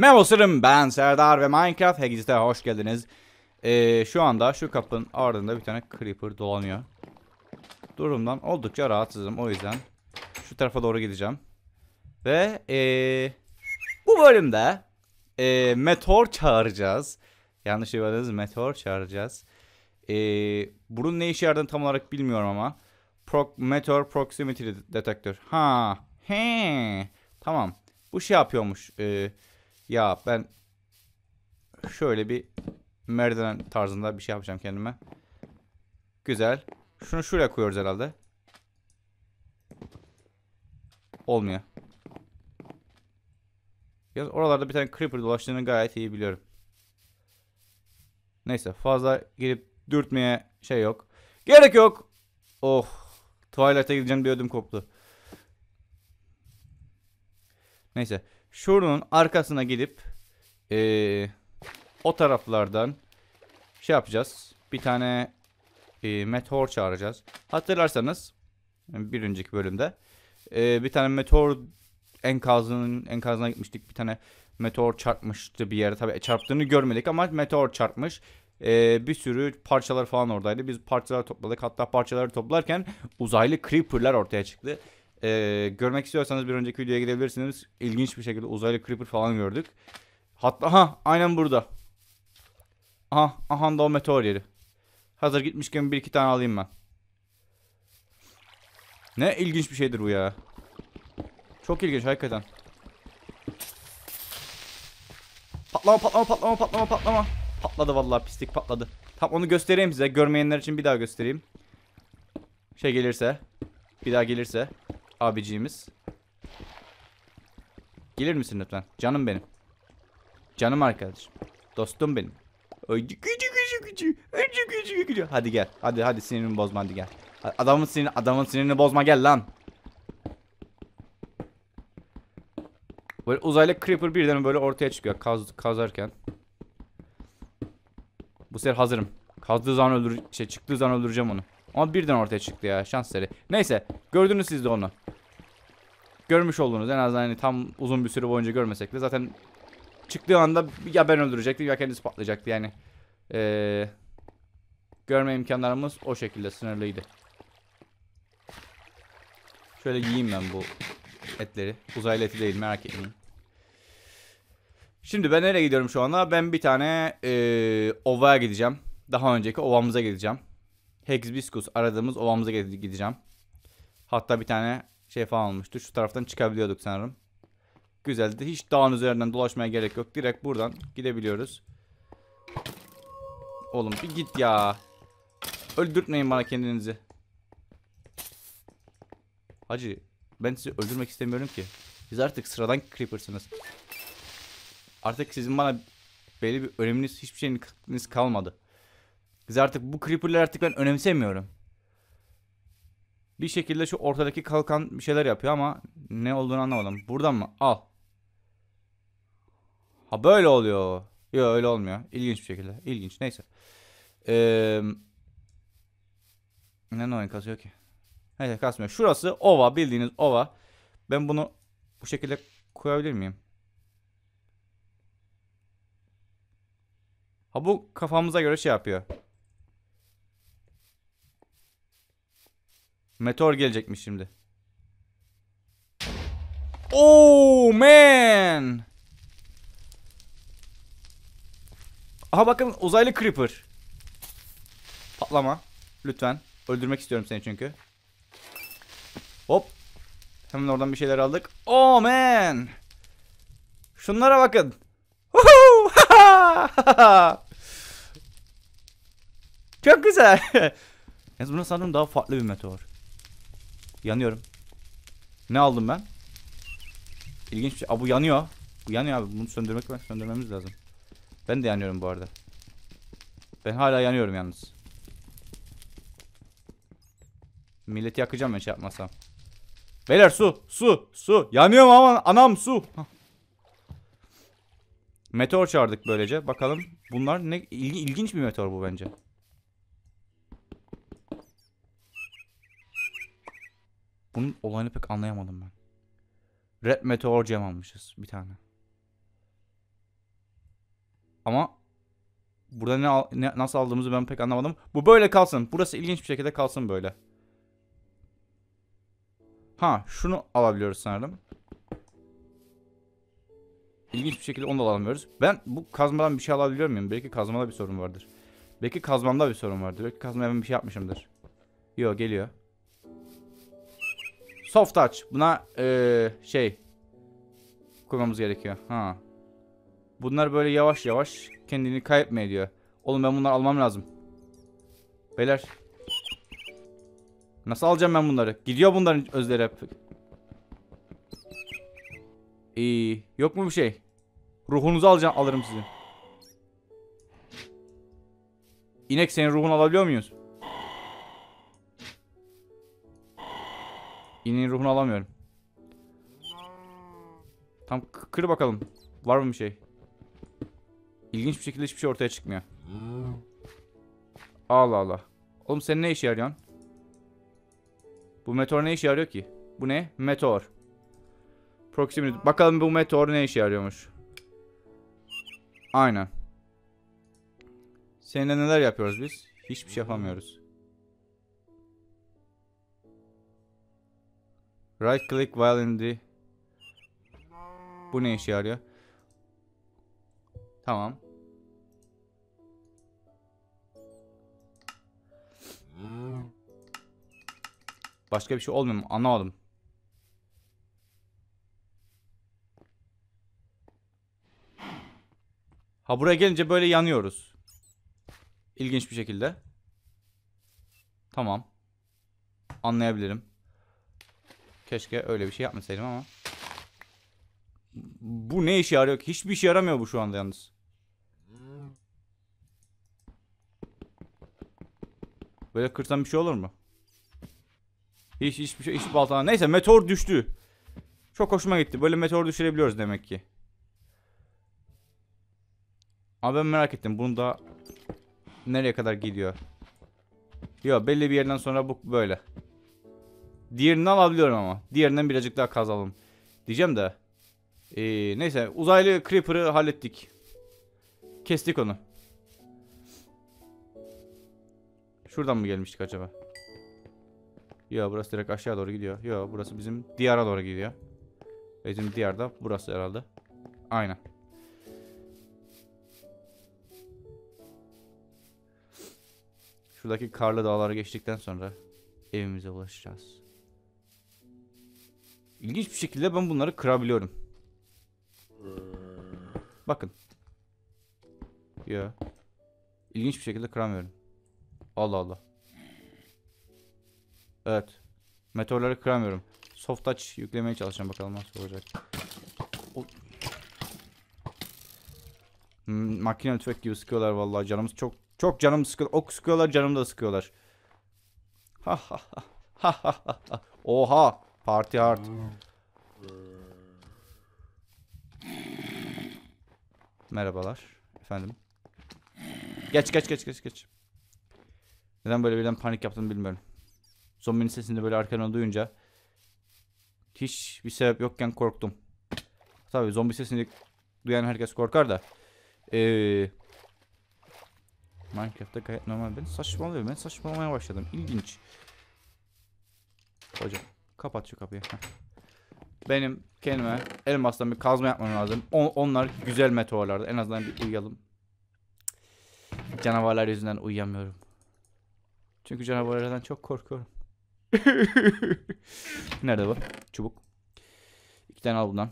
Merhaba sırım ben Serdar ve Minecraft Haggis'te hoş geldiniz. Ee, şu anda şu kapının ardında bir tane creeper dolanıyor. Durumdan oldukça rahatsızım o yüzden şu tarafa doğru gideceğim. Ve ee, bu bölümde ee, meteor çağıracağız. Yanlış ifadeniz meteor çağıracağız. Ee, bunun ne işe yaradığını tam olarak bilmiyorum ama. Pro meteor proximity detector. Ha. He. Tamam. Bu şey yapıyormuş. Eee ya ben şöyle bir merdiven tarzında bir şey yapacağım kendime. Güzel. Şunu şuraya koyuyoruz herhalde. Olmuyor. Ya oralarda bir tane creeper dolaştığını gayet iyi biliyorum. Neyse fazla girip dürtmeye şey yok. Gerek yok. Oh. tuvalete gideceğim bir ödüm koptu. Neyse. Şunun arkasına gidip ee, o taraflardan şey yapacağız. Bir tane e, meteor çağıracağız. Hatırlarsanız bir önceki bölümde e, bir tane meteor enkazının enkazına gitmiştik. Bir tane meteor çarpmıştı bir yere. Tabii çarptığını görmedik ama meteor çarpmış. E, bir sürü parçalar falan oradaydı. Biz parçalar topladık. Hatta parçaları toplarken uzaylı creeper'lar ortaya çıktı. Ee, görmek istiyorsanız bir önceki videoya gidebilirsiniz. İlginç bir şekilde uzaylı creeper falan gördük. Hatta ha aynen burada. Aha, aha da o meteor yeri. Hazır gitmişken bir iki tane alayım ben. Ne ilginç bir şeydir bu ya. Çok ilginç hakikaten. Patlama patlama patlama patlama patlama. Patladı vallahi pislik patladı. Tam onu göstereyim size. Görmeyenler için bir daha göstereyim. Şey gelirse. Bir daha gelirse abiciğimiz. Gelir misin lütfen? Canım benim. Canım arkadaşım. Dostum benim. Hadi gel. Hadi hadi sinirini bozma hadi gel. Adamın sinirini, adamın sinirini bozma gel lan. Böyle uzaylı creeper birden böyle ortaya çıkıyor kaz, kazarken. Bu sefer hazırım. Kazdığı zaman öldür şey çıktığı zaman öldüreceğim onu. Ama birden ortaya çıktı ya şansları Neyse gördünüz siz de onu görmüş oldunuz. En azından hani tam uzun bir süre boyunca görmesek de zaten çıktığı anda ya ben öldürecektim ya kendisi patlayacaktı yani. Ee, görme imkanlarımız o şekilde sınırlıydı. Şöyle giyeyim ben bu etleri. Uzaylı eti değil merak etmeyin. Şimdi ben nereye gidiyorum şu anda? Ben bir tane e, ovaya gideceğim. Daha önceki ovamıza gideceğim. Hexbiscus aradığımız ovamıza gideceğim. Hatta bir tane şey falan olmuştu. Şu taraftan çıkabiliyorduk sanırım. Güzeldi. Hiç dağın üzerinden dolaşmaya gerek yok. Direkt buradan gidebiliyoruz. Oğlum bir git ya. Öldürtmeyin bana kendinizi. Hacı ben sizi öldürmek istemiyorum ki. Siz artık sıradan creepersınız. Artık sizin bana belli bir öneminiz hiçbir şeyiniz kalmadı. Siz artık bu creeperler artık ben önemsemiyorum. Bir şekilde şu ortadaki kalkan bir şeyler yapıyor ama ne olduğunu anlamadım. Buradan mı? Al. Ha böyle oluyor. Yok öyle olmuyor. İlginç bir şekilde. İlginç. Neyse. Eee... Ne oyun kasıyor ki? Neyse kasmıyor. Şurası ova. Bildiğiniz ova. Ben bunu bu şekilde koyabilir miyim? Ha bu kafamıza göre şey yapıyor. Meteor gelecekmiş şimdi. Oh man. Aha bakın uzaylı creeper. Patlama. Lütfen. Öldürmek istiyorum seni çünkü. Hop. Hemen oradan bir şeyler aldık. Oh man. Şunlara bakın. Çok güzel. Yalnız bunu sanırım daha farklı bir meteor. Yanıyorum. Ne aldım ben? İlginç bir şey. Aa bu yanıyor. Bu yanıyor abi. Bunu söndürmek var. Söndürmemiz lazım. Ben de yanıyorum bu arada. Ben hala yanıyorum yalnız. Milleti yakacağım ben şey yapmasam. Beyler su, su, su. Yanıyorum ama anam su. Hah. Meteor çağırdık böylece. Bakalım bunlar ne ilgi, ilginç bir meteor bu bence. Bunun olayını pek anlayamadım ben. Red Meteor Gem almışız bir tane. Ama burada ne, ne nasıl aldığımızı ben pek anlamadım. Bu böyle kalsın. Burası ilginç bir şekilde kalsın böyle. Ha şunu alabiliyoruz sanırım. İlginç bir şekilde onu da alamıyoruz. Ben bu kazmadan bir şey alabiliyor muyum? Belki kazmada bir sorun vardır. Belki kazmamda bir sorun vardır. Belki kazmaya ben bir şey yapmışımdır. Yo geliyor. Soft touch. Buna ee, şey koymamız gerekiyor. Ha. Bunlar böyle yavaş yavaş kendini kaybetmeye diyor. Oğlum ben bunları almam lazım. Beyler. Nasıl alacağım ben bunları? Gidiyor bunların özleri hep. İyi. Yok mu bir şey? Ruhunuzu alacağım alırım sizin. İnek senin ruhunu alabiliyor muyuz? Yeninin ruhunu alamıyorum. Tam kır bakalım. Var mı bir şey? İlginç bir şekilde hiçbir şey ortaya çıkmıyor. Allah Allah. Oğlum sen ne işe yarıyorsun? Bu meteor ne işe yarıyor ki? Bu ne? Meteor. Proximity. Bakalım bu meteor ne işe yarıyormuş. Aynen. Seninle neler yapıyoruz biz? Hiçbir şey yapamıyoruz. Right click while in the... Bu ne işe yarıyor? Tamam. Başka bir şey olmuyor mu? Anlamadım. Ha buraya gelince böyle yanıyoruz. İlginç bir şekilde. Tamam. Anlayabilirim. Keşke öyle bir şey yapmasaydım ama. Bu ne işe yarıyor Hiçbir işe yaramıyor bu şu anda yalnız. Böyle kırsam bir şey olur mu? Hiç hiçbir şey, hiç baltana. Neyse meteor düştü. Çok hoşuma gitti. Böyle meteor düşürebiliyoruz demek ki. Ama ben merak ettim. Bunu da nereye kadar gidiyor? Yok belli bir yerden sonra bu böyle. Diğerinden alabiliyorum ama. Diğerinden birazcık daha kazalım. Diyeceğim de. Ee, neyse uzaylı Creeper'ı hallettik. Kestik onu. Şuradan mı gelmiştik acaba? Yo burası direkt aşağı doğru gidiyor. Yo burası bizim diyara doğru gidiyor. E, bizim diyar burası herhalde. Aynen. Şuradaki karlı dağları geçtikten sonra evimize ulaşacağız. İlginç bir şekilde ben bunları kırabiliyorum. Bakın. Ya. İlginç bir şekilde kıramıyorum. Allah Allah. Evet. Meteorları kıramıyorum. Soft touch yüklemeye çalışacağım bakalım nasıl olacak. O... Hmm, makine tüfek gibi sıkıyorlar vallahi canımız çok çok canım sıkıyor. Ok sıkıyorlar canım da sıkıyorlar. Ha ha ha. Ha ha ha. Oha. Hard hard. Merhabalar. Efendim. Geç geç geç geç geç. Neden böyle birden panik yaptığını bilmiyorum. Zombinin sesini böyle arkadan duyunca hiç bir sebep yokken korktum. Tabii zombi sesini duyan herkes korkar da. Ee, Minecraft'ta gayet normal ben saçmalıyorum. Ben saçmalamaya başladım. İlginç. Hocam. Kapat şu kapıyı. Benim kendime elmastan bir kazma yapmam lazım. On, onlar güzel meteorlardı. En azından bir uyuyalım. Canavarlar yüzünden uyuyamıyorum. Çünkü canavarlardan çok korkuyorum. Nerede bu? Çubuk. İki tane al bundan.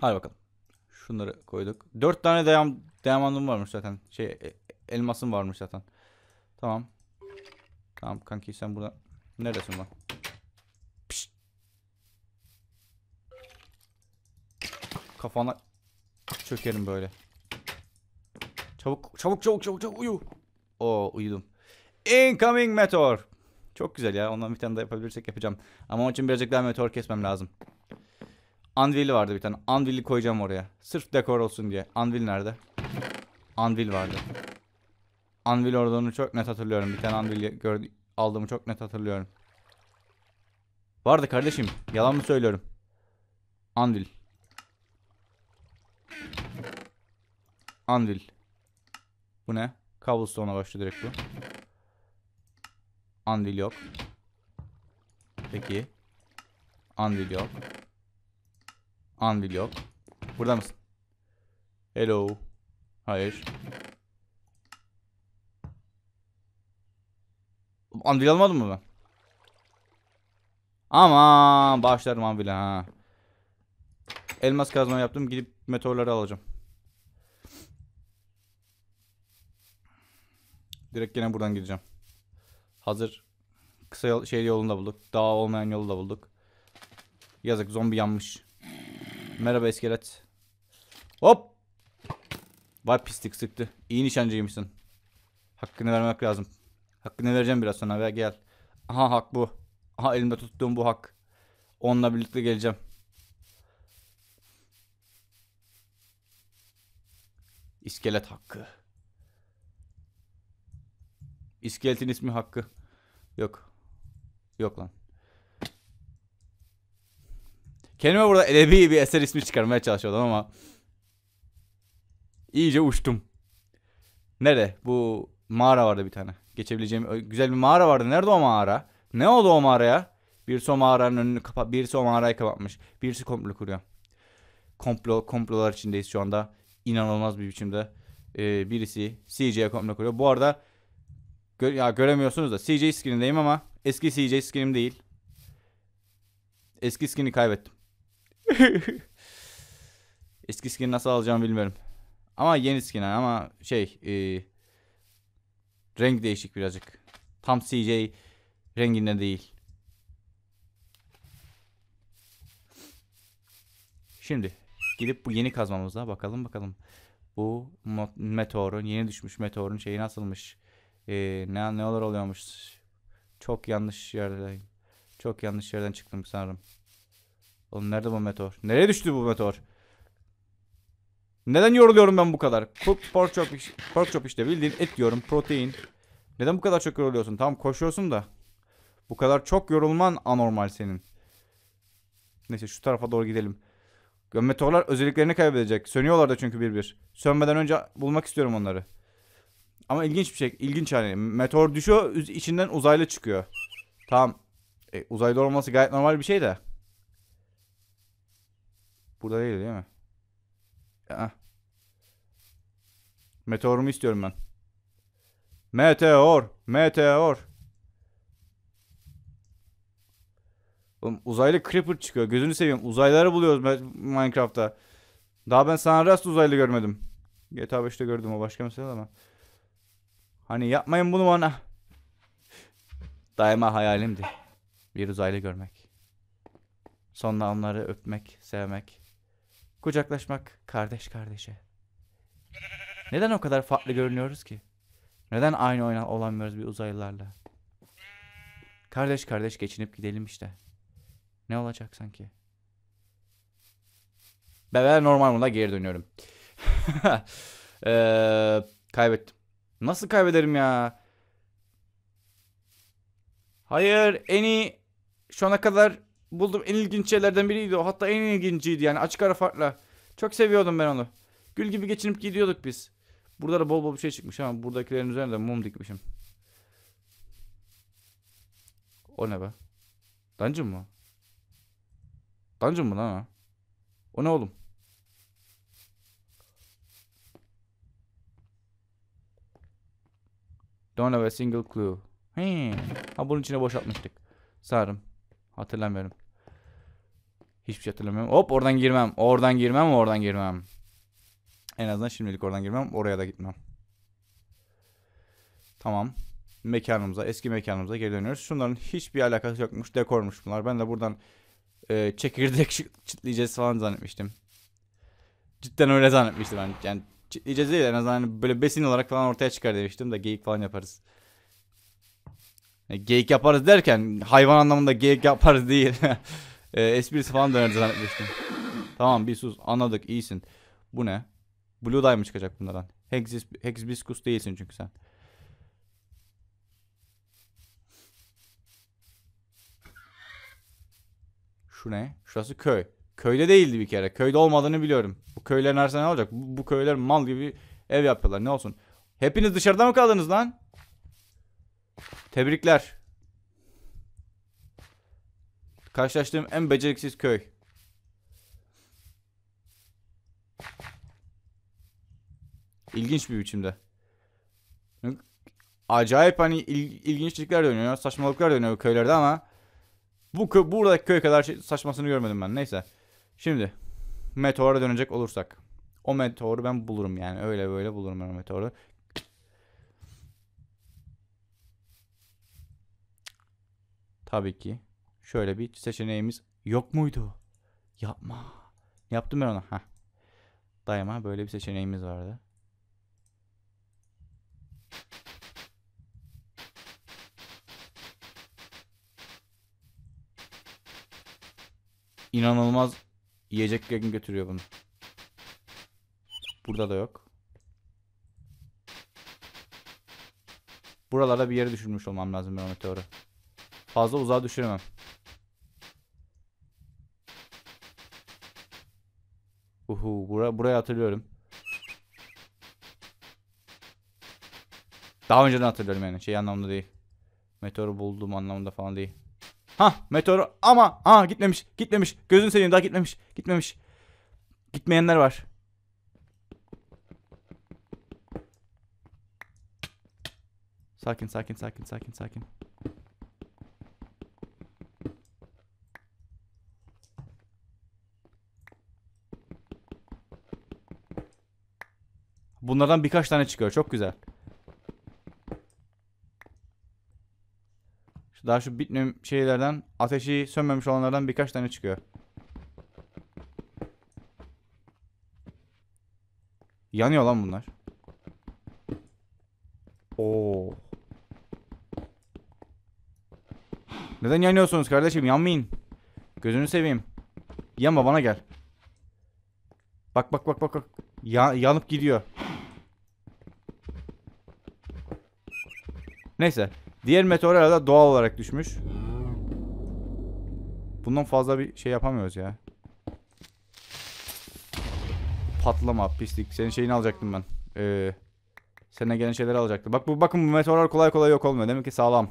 Hadi bakalım. Şunları koyduk. Dört tane dayam, diamandım varmış zaten. Şey e, elmasım varmış zaten. Tamam. Tamam kanki sen burada. Neredesin lan? Kafana çökerim böyle. Çabuk çabuk çabuk çabuk çabuk uyu. Oo uyudum. Incoming meteor. Çok güzel ya. Ondan bir tane daha yapabilirsek yapacağım. Ama onun için birazcık daha meteor kesmem lazım. Anvil vardı bir tane. Anvil'i koyacağım oraya. Sırf dekor olsun diye. Anvil nerede? Anvil vardı. Anvil olduğunu çok net hatırlıyorum. Bir tane anvil gördü aldığımı çok net hatırlıyorum. Vardı kardeşim. Yalan mı söylüyorum? Anvil. Anvil. Bu ne? Cobblestone'a başlıyor direkt bu. Anvil yok. Peki. Anvil yok. Anvil yok. Burada mısın? Hello. Hayır. Anvil almadım mı ben? Aman başlarım anvile ha. Elmas kazma yaptım. Gidip meteorları alacağım. Direkt gene buradan gideceğim. Hazır kısa yol, şey yolunu da bulduk. Dağ olmayan yolu da bulduk. Yazık zombi yanmış. Merhaba iskelet. Hop. Vay pislik sıktı. İyi nişancıymışsın. Hakkını vermek lazım. Hakkını vereceğim biraz sana ve gel. Aha hak bu. Aha elimde tuttuğum bu hak. Onunla birlikte geleceğim. İskelet hakkı. İskeletin ismi Hakkı. Yok. Yok lan. Kendime burada edebi bir eser ismi çıkarmaya çalışıyordum ama iyice uçtum. Nere? Bu mağara vardı bir tane. Geçebileceğim güzel bir mağara vardı. Nerede o mağara? Ne oldu o mağaraya? Birisi o mağaranın önünü kapat, birisi o mağarayı kapatmış. Birisi komplo kuruyor. Komplo, komplolar içindeyiz şu anda. İnanılmaz bir biçimde. Ee, birisi CJ'ye komplo kuruyor. Bu arada Gö ya göremiyorsunuz da CJ skinindeyim ama eski CJ skinim değil. Eski skini kaybettim. eski skini nasıl alacağımı bilmiyorum. Ama yeni skin ama şey e, renk değişik birazcık. Tam CJ renginde değil. Şimdi gidip bu yeni kazmamıza bakalım bakalım. Bu meteorun yeni düşmüş meteorun şeyi nasılmış? Ee, ne olur oluyormuş. Çok yanlış yerden. Çok yanlış yerden çıktım sanırım. Oğlum nerede bu meteor? Nereye düştü bu meteor? Neden yoruluyorum ben bu kadar? Pork chop, pork chop işte bildiğin et yiyorum protein. Neden bu kadar çok yoruluyorsun? Tamam koşuyorsun da. Bu kadar çok yorulman anormal senin. Neyse şu tarafa doğru gidelim. Meteorlar özelliklerini kaybedecek. Sönüyorlar da çünkü bir bir. Sönmeden önce bulmak istiyorum onları. Ama ilginç bir şey. ilginç yani. Meteor düşüyor içinden uzaylı çıkıyor. Tamam. E, uzaylı olması gayet normal bir şey de. Burada değil değil mi? Ya. Meteorumu istiyorum ben. Meteor. Meteor. Oğlum uzaylı Creeper çıkıyor. Gözünü seviyorum. Uzayları buluyoruz Minecraft'ta. Daha ben sana rast uzaylı görmedim. GTA 5'te gördüm o başka mesele ama. Hani yapmayın bunu bana. Daima hayalimdi. Bir uzaylı görmek. Sonra onları öpmek, sevmek. Kucaklaşmak kardeş kardeşe. Neden o kadar farklı görünüyoruz ki? Neden aynı oynan olamıyoruz bir uzaylılarla? Kardeş kardeş geçinip gidelim işte. Ne olacak sanki? Ben normal moduna geri dönüyorum. ee, kaybettim. Nasıl kaybederim ya? Hayır en iyi şu ana kadar bulduğum en ilginç şeylerden biriydi o. Hatta en ilginciydi yani açık ara farklı. Çok seviyordum ben onu. Gül gibi geçinip gidiyorduk biz. Burada da bol bol bir şey çıkmış ama buradakilerin üzerine mum dikmişim. O ne be? Dungeon mu? Dungeon mu lan o? O ne oğlum? Don't have a single clue. He. Ha bunun içine boşaltmıştık. Sarım. Hatırlamıyorum. Hiçbir şey hatırlamıyorum. Hop oradan girmem. Oradan girmem, oradan girmem. En azından şimdilik oradan girmem. Oraya da gitmem. Tamam. Mekanımıza, eski mekanımıza geri dönüyoruz. Şunların hiçbir alakası yokmuş. Dekormuş bunlar. Ben de buradan e, çekirdek çıtlayacağız falan zannetmiştim. Cidden öyle zannetmiştim ben. Yani İcaz değil en azından hani böyle besin olarak falan ortaya çıkar demiştim de geyik falan yaparız. Yani e, geyik yaparız derken hayvan anlamında geyik yaparız değil. e, esprisi falan döner zannetmiştim. Tamam bir sus anladık iyisin. Bu ne? Blue Dye mı çıkacak bunlardan? Hexis, Hexbiscus değilsin çünkü sen. Şu ne? Şurası köy. Köyde değildi bir kere. Köyde olmadığını biliyorum. Bu köylerin arasında ne olacak? Bu, bu köyler mal gibi ev yapıyorlar. Ne olsun? Hepiniz dışarıda mı kaldınız lan? Tebrikler. Karşılaştığım en beceriksiz köy. İlginç bir biçimde. Acayip hani il, ilginçlikler dönüyor, saçmalıklar dönüyor köylerde ama bu buradaki köy kadar şey, saçmasını görmedim ben. Neyse. Şimdi meteora dönecek olursak. O meteoru ben bulurum yani. Öyle böyle bulurum ben o meteoru. Tabii ki. Şöyle bir seçeneğimiz yok muydu? Yapma. Yaptım ben onu. Heh. Daima böyle bir seçeneğimiz vardı. İnanılmaz Yiyeceklerini götürüyor bunu. Burada da yok. Buralarda bir yere düşürmüş olmam lazım ben o meteoru. Fazla uzağa düşüremem. Uhu, bura, buraya hatırlıyorum. Daha önceden hatırlıyorum yani. Şey anlamında değil. Meteoru bulduğum anlamında falan değil. Ha meteor ama ha gitmemiş gitmemiş. Gözün seveyim daha gitmemiş gitmemiş. Gitmeyenler var. Sakin sakin sakin sakin sakin. Bunlardan birkaç tane çıkıyor. Çok güzel. Daha şu bitmem şeylerden ateşi sönmemiş olanlardan birkaç tane çıkıyor. Yanıyor lan bunlar. Oo. Neden yanıyorsunuz kardeşim? Yanmayın. Gözünü seveyim. Yanma bana gel. Bak bak bak bak bak. Ya, yanıp gidiyor. Neyse. Diğer meteor herhalde doğal olarak düşmüş. Bundan fazla bir şey yapamıyoruz ya. Patlama pislik. Senin şeyini alacaktım ben. Ee, seninle gelen şeyleri alacaktım. Bak bu bakın bu meteorlar kolay kolay yok olmuyor. Demek ki sağlam.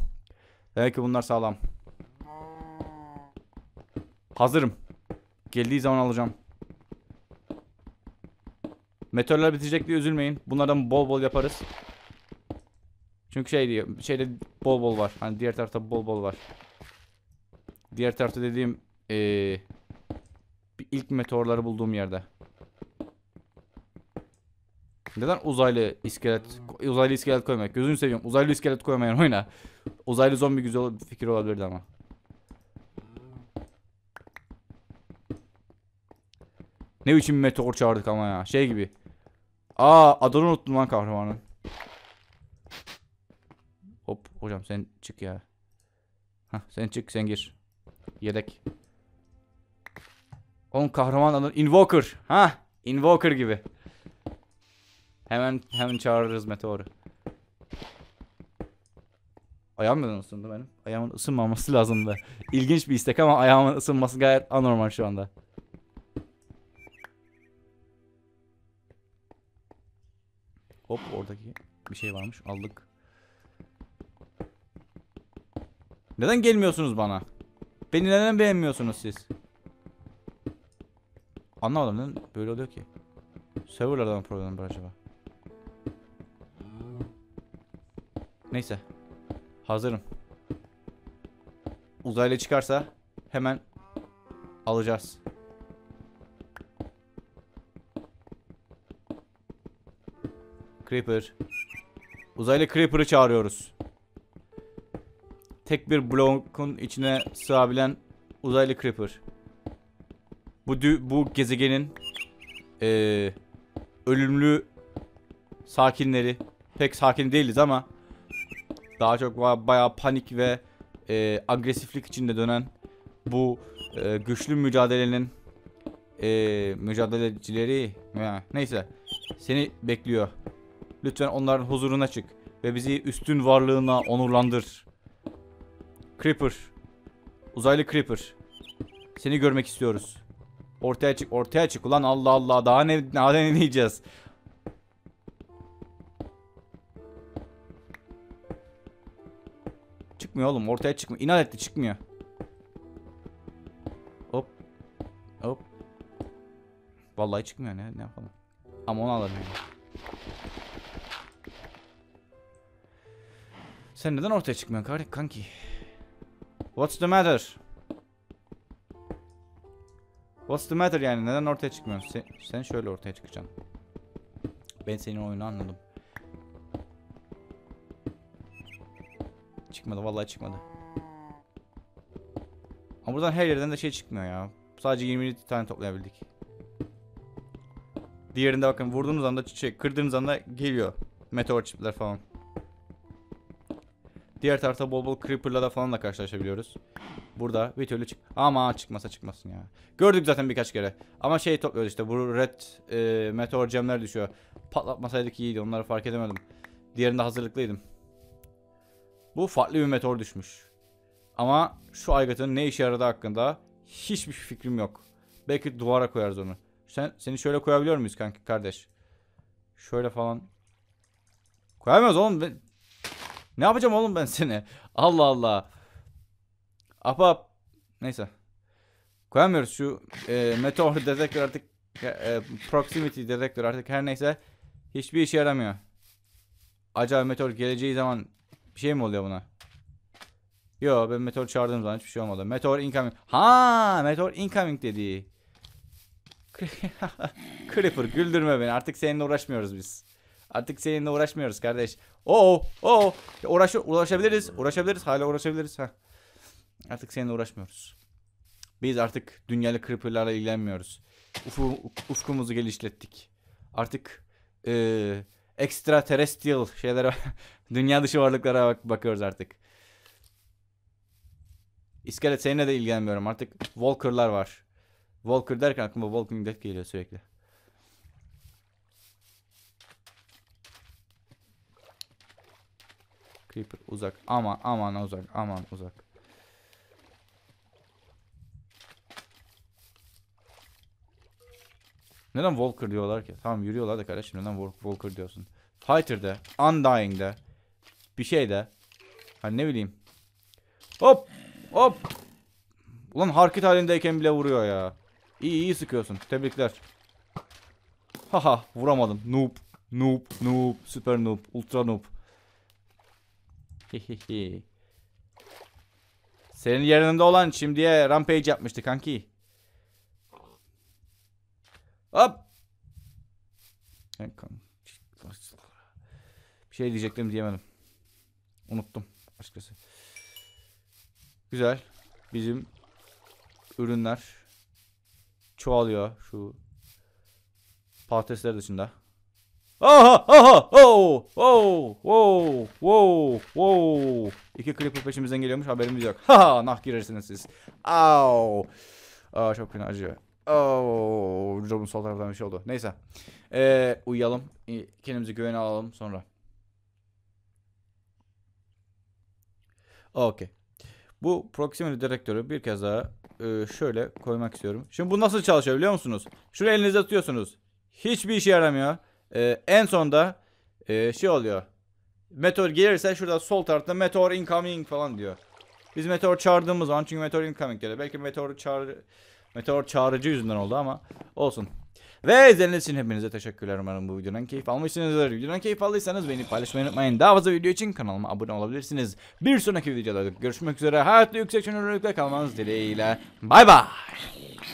Demek ki bunlar sağlam. Hazırım. Geldiği zaman alacağım. Meteorlar bitecek diye üzülmeyin. Bunlardan bol bol yaparız. Çünkü şey diyor. Şeyde bol bol var. Hani diğer tarafta bol bol var. Diğer tarafta dediğim ee, ilk meteorları bulduğum yerde. Neden uzaylı iskelet uzaylı iskelet koymak? Gözünü seviyorum. Uzaylı iskelet koymayan oyna. Uzaylı zombi güzel bir fikir olabilirdi ama. Ne için meteor çağırdık ama ya. Şey gibi. Aa adını unuttum lan kahramanın. Hocam sen çık ya. Hah, sen çık sen gir. Yedek. On kahraman alır. Invoker. Ha, Invoker gibi. Hemen hemen çağırırız meteoru. Ayağım neden ısındı benim? Ayağımın ısınmaması lazımdı. İlginç bir istek ama ayağımın ısınması gayet anormal şu anda. Hop oradaki bir şey varmış. Aldık. Neden gelmiyorsunuz bana? Beni neden beğenmiyorsunuz siz? Anlamadım neden böyle oluyor ki? Serverlarda problem var acaba? Neyse. Hazırım. Uzaylı çıkarsa hemen alacağız. Creeper. Uzaylı Creeper'ı çağırıyoruz tek bir blokun içine sığabilen uzaylı creeper. Bu bu gezegenin ee, ölümlü sakinleri pek sakin değiliz ama daha çok bayağı panik ve e, agresiflik içinde dönen bu e, güçlü mücadelenin e, mücadelecileri ya, neyse seni bekliyor. Lütfen onların huzuruna çık ve bizi üstün varlığına onurlandır. Creeper. Uzaylı Creeper. Seni görmek istiyoruz. Ortaya çık, ortaya çık. Ulan Allah Allah. Daha ne, daha ne diyeceğiz? Çıkmıyor oğlum. Ortaya çıkmıyor. İnat etti çıkmıyor. Hop. Hop. Vallahi çıkmıyor. Ne, ne yapalım. Ama onu alırım. Sen neden ortaya çıkmıyorsun kanki? What's the matter? What's the matter yani? Neden ortaya çıkmıyorsun? Sen, sen şöyle ortaya çıkacaksın. Ben senin oyunu anladım. Çıkmadı vallahi çıkmadı. Ama buradan her yerden de şey çıkmıyor ya. Sadece 20 tane toplayabildik. Diğerinde bakın vurduğunuz anda çiçek kırdığınız anda geliyor. Meteor çipler falan. Diğer tarafta bol bol creeper'la da falan da karşılaşabiliyoruz. Burada bir türlü çık... Ama çıkmasa çıkmasın ya. Gördük zaten birkaç kere. Ama şey topluyoruz işte bu red e, meteor cemler düşüyor. Patlatmasaydık iyiydi onları fark edemedim. Diğerinde hazırlıklıydım. Bu farklı bir meteor düşmüş. Ama şu aygıtın ne işe yaradığı hakkında hiçbir fikrim yok. Belki duvara koyarız onu. Sen seni şöyle koyabiliyor muyuz kanki kardeş? Şöyle falan. Koyamıyoruz oğlum. Ne yapacağım oğlum ben seni? Allah Allah. Apa. Neyse. Koyamıyoruz şu e, meteor detektör artık e, e, proximity detektör artık her neyse hiçbir işe yaramıyor. Acaba meteor geleceği zaman bir şey mi oluyor buna? Yo ben meteor çağırdığım zaman hiçbir şey olmadı. Meteor incoming. Ha meteor incoming dediği. Creeper güldürme beni artık seninle uğraşmıyoruz biz. Artık seninle uğraşmıyoruz kardeş. Oo, oo. Uğraş uğraşabiliriz. Uğraşabiliriz. Hala uğraşabiliriz. ha. Artık seninle uğraşmıyoruz. Biz artık dünyalı creeperlarla ilgilenmiyoruz. Ufu, ufkumuzu geliştirdik. Artık e, extraterrestrial şeylere dünya dışı varlıklara bak bakıyoruz artık. İskelet seninle de ilgilenmiyorum. Artık Walker'lar var. Walker derken aklıma Walking Dead geliyor sürekli. Creeper uzak. Aman aman uzak. Aman uzak. Neden Walker diyorlar ki? Tamam yürüyorlar da kardeşim neden Walker diyorsun? Fighter'de, Undying'de, bir şeyde. Hani ne bileyim. Hop! Hop! Ulan hareket halindeyken bile vuruyor ya. İyi iyi sıkıyorsun. Tebrikler. Haha vuramadım. Noob. Noob. Noob. Süper noob. Ultra noob. Senin yerinde olan şimdiye rampage yapmıştı kanki. Hop. Bir şey diyecektim diyemedim. Unuttum açıkçası. Güzel. Bizim ürünler çoğalıyor şu patatesler dışında. Oh oh oh oh oh oh oh oh, İki creeper peşimizden geliyormuş haberimiz yok. Ha nah girersiniz siz. Au. Aa çok fena acıyor. Oh, Rob'un sol tarafından bir şey oldu. Neyse. Ee, uyuyalım. Kendimizi güvene alalım sonra. Okey. Bu proximity direktörü bir kez daha e, şöyle koymak istiyorum. Şimdi bu nasıl çalışıyor biliyor musunuz? Şuraya elinize atıyorsunuz. Hiçbir işe yaramıyor. Ee, en sonda e, şey oluyor. Meteor gelirse şurada sol tarafta meteor incoming falan diyor. Biz meteor çağırdığımız zaman çünkü meteor incoming geliyor. Belki meteor çağır meteor çağırıcı yüzünden oldu ama olsun. Ve izlediğiniz için hepinize teşekkürler. Umarım bu videodan keyif almışsınızdır. Videodan keyif aldıysanız beni paylaşmayı unutmayın. Daha fazla video için kanalıma abone olabilirsiniz. Bir sonraki videoda görüşmek üzere. Hayatta yüksek çönürlükle kalmanız dileğiyle. Bay bay.